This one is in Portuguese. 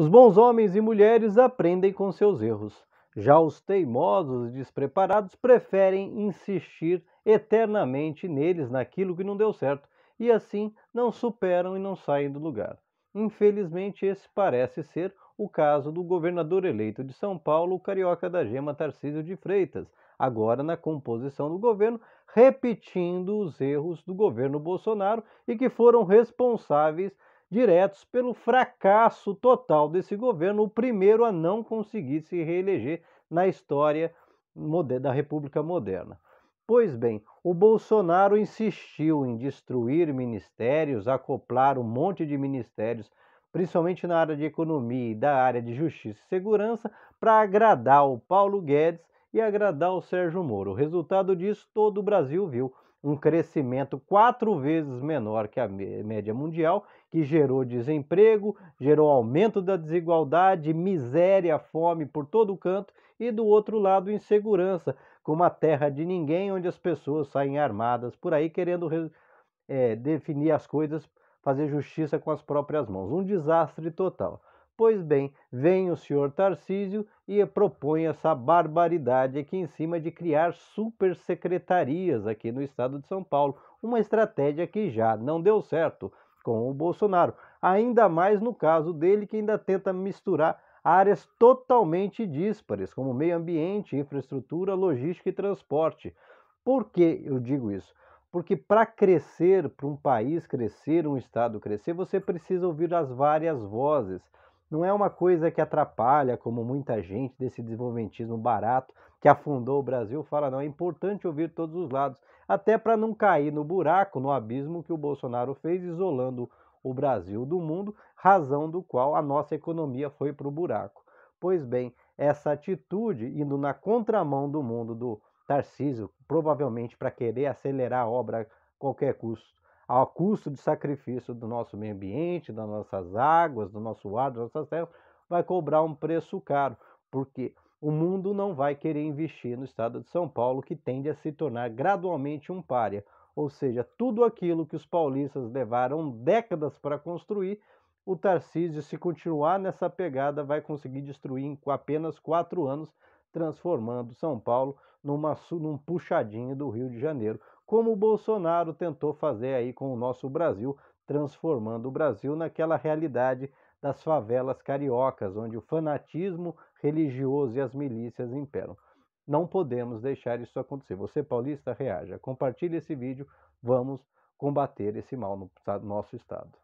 Os bons homens e mulheres aprendem com seus erros. Já os teimosos e despreparados preferem insistir eternamente neles, naquilo que não deu certo, e assim não superam e não saem do lugar. Infelizmente, esse parece ser o caso do governador eleito de São Paulo, o carioca da Gema Tarcísio de Freitas, agora na composição do governo, repetindo os erros do governo Bolsonaro e que foram responsáveis diretos pelo fracasso total desse governo, o primeiro a não conseguir se reeleger na história da República Moderna. Pois bem, o Bolsonaro insistiu em destruir ministérios, acoplar um monte de ministérios, principalmente na área de economia e da área de justiça e segurança, para agradar o Paulo Guedes e agradar o Sérgio Moro. O resultado disso todo o Brasil viu um crescimento quatro vezes menor que a média mundial, que gerou desemprego, gerou aumento da desigualdade, miséria, fome por todo canto, e do outro lado, insegurança, com uma terra de ninguém onde as pessoas saem armadas por aí querendo é, definir as coisas, fazer justiça com as próprias mãos. Um desastre total. Pois bem, vem o senhor Tarcísio e propõe essa barbaridade aqui em cima de criar supersecretarias aqui no estado de São Paulo. Uma estratégia que já não deu certo com o Bolsonaro. Ainda mais no caso dele, que ainda tenta misturar áreas totalmente díspares, como meio ambiente, infraestrutura, logística e transporte. Por que eu digo isso? Porque para crescer, para um país crescer, um estado crescer, você precisa ouvir as várias vozes. Não é uma coisa que atrapalha, como muita gente desse desenvolvimentismo barato que afundou o Brasil fala, não. É importante ouvir todos os lados, até para não cair no buraco, no abismo que o Bolsonaro fez, isolando o Brasil do mundo, razão do qual a nossa economia foi para o buraco. Pois bem, essa atitude, indo na contramão do mundo do Tarcísio, provavelmente para querer acelerar a obra a qualquer custo, ao custo de sacrifício do nosso meio ambiente, das nossas águas, do nosso ar, das nossas terras, vai cobrar um preço caro, porque o mundo não vai querer investir no estado de São Paulo, que tende a se tornar gradualmente um pária. Ou seja, tudo aquilo que os paulistas levaram décadas para construir, o Tarcísio, se continuar nessa pegada, vai conseguir destruir em apenas quatro anos, transformando São Paulo numa, num puxadinho do Rio de Janeiro, como o Bolsonaro tentou fazer aí com o nosso Brasil, transformando o Brasil naquela realidade das favelas cariocas, onde o fanatismo religioso e as milícias imperam. Não podemos deixar isso acontecer. Você, paulista, reaja. Compartilhe esse vídeo. Vamos combater esse mal no nosso estado.